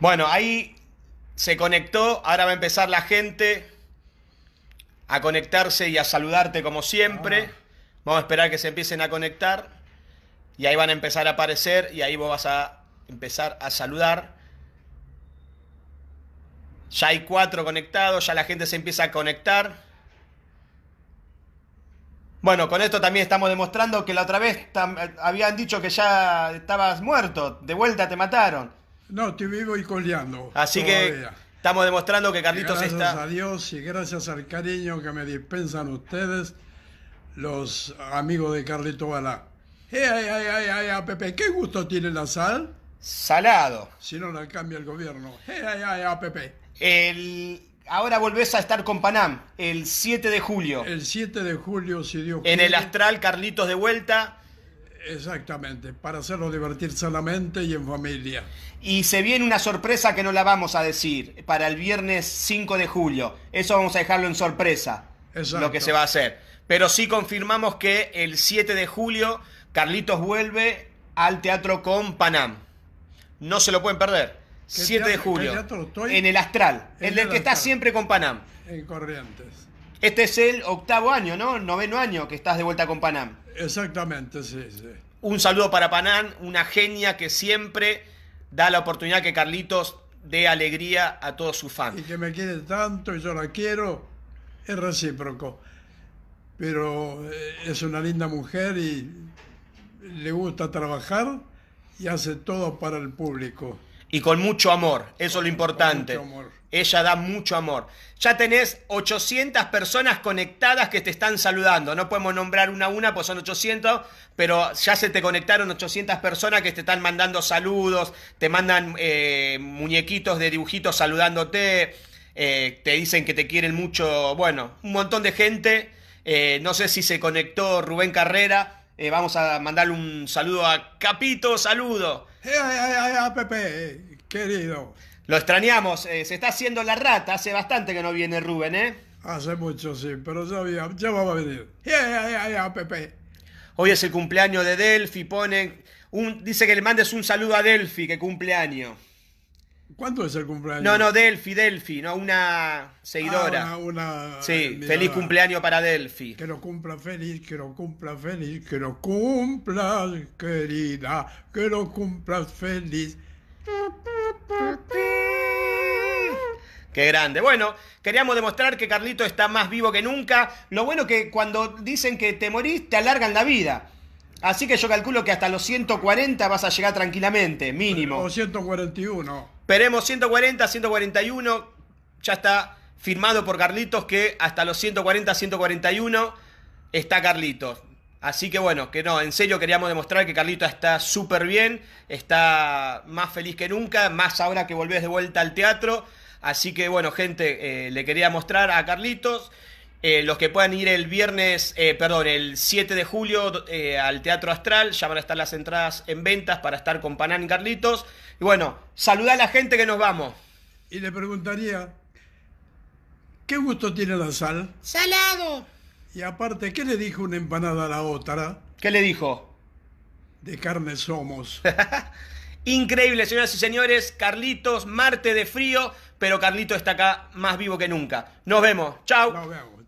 Bueno, ahí se conectó, ahora va a empezar la gente a conectarse y a saludarte como siempre. Ah. Vamos a esperar que se empiecen a conectar y ahí van a empezar a aparecer y ahí vos vas a empezar a saludar. Ya hay cuatro conectados, ya la gente se empieza a conectar. Bueno, con esto también estamos demostrando que la otra vez eh, habían dicho que ya estabas muerto, de vuelta te mataron. No, estoy vivo y coleando. Así que estamos demostrando que Carlitos está. Gracias a Dios y gracias al cariño que me dispensan ustedes, los amigos de Carlito Balá. ay, ay, ay, ay, Pepe! ¿Qué gusto tiene la sal? Salado. Si no la cambia el gobierno. ay, ¡Eh, ay, eh, eh, Pepe! El ahora volvés a estar con Panam el 7 de julio. El 7 de julio, si Dios En el Astral, Carlitos de vuelta. Exactamente, para hacerlo divertir solamente y en familia. Y se viene una sorpresa que no la vamos a decir para el viernes 5 de julio. Eso vamos a dejarlo en sorpresa, lo que se va a hacer. Pero sí confirmamos que el 7 de julio Carlitos vuelve al teatro con Panam. No se lo pueden perder. 7 de julio. En el Astral, en el del que está siempre con Panam. En Corrientes. Este es el octavo año, ¿no? Noveno año que estás de vuelta con Panam. Exactamente, sí, sí. Un saludo para Panam, una genia que siempre da la oportunidad que Carlitos dé alegría a todos sus fans. Y que me quiere tanto y yo la quiero, es recíproco. Pero eh, es una linda mujer y le gusta trabajar y hace todo para el público. Y con mucho amor, eso es lo importante. Ella da mucho amor. Ya tenés 800 personas conectadas que te están saludando. No podemos nombrar una a una, pues son 800, pero ya se te conectaron 800 personas que te están mandando saludos, te mandan eh, muñequitos de dibujitos saludándote, eh, te dicen que te quieren mucho. Bueno, un montón de gente. Eh, no sé si se conectó Rubén Carrera eh, vamos a mandarle un saludo a Capito, saludo. ¡Ay, ay, ay, Pepe, eh, querido. Lo extrañamos, eh, se está haciendo la rata, hace bastante que no viene Rubén, ¿eh? Hace mucho, sí, pero ya, ya a venir. Pepe. Hoy es el cumpleaños de Delphi, Pone, Un, dice que le mandes un saludo a Delphi, que cumpleaños. ¿Cuánto es el cumpleaños? No, no, Delphi, Delphi, no, una seguidora. Ah, una, sí, eh, feliz cumpleaños para Delphi. Que lo cumpla feliz, que lo cumpla feliz, que lo cumpla, querida, que lo cumpla feliz. Qué grande. Bueno, queríamos demostrar que Carlito está más vivo que nunca. Lo bueno que cuando dicen que te morís, te alargan la vida. Así que yo calculo que hasta los 140 vas a llegar tranquilamente, mínimo. O 141. Esperemos 140, 141. Ya está firmado por Carlitos que hasta los 140, 141 está Carlitos. Así que bueno, que no, en serio queríamos demostrar que Carlitos está súper bien, está más feliz que nunca, más ahora que volvés de vuelta al teatro. Así que bueno, gente, eh, le quería mostrar a Carlitos. Eh, los que puedan ir el viernes, eh, perdón, el 7 de julio eh, al Teatro Astral, ya van a estar las entradas en ventas para estar con Panán y Carlitos. Y bueno, saluda a la gente que nos vamos. Y le preguntaría, ¿qué gusto tiene la sal? Salado. Y aparte, ¿qué le dijo una empanada a la otra? ¿Qué le dijo? De carne somos. Increíble, señoras y señores. Carlitos, Marte de frío, pero Carlito está acá más vivo que nunca. Nos vemos. Chau.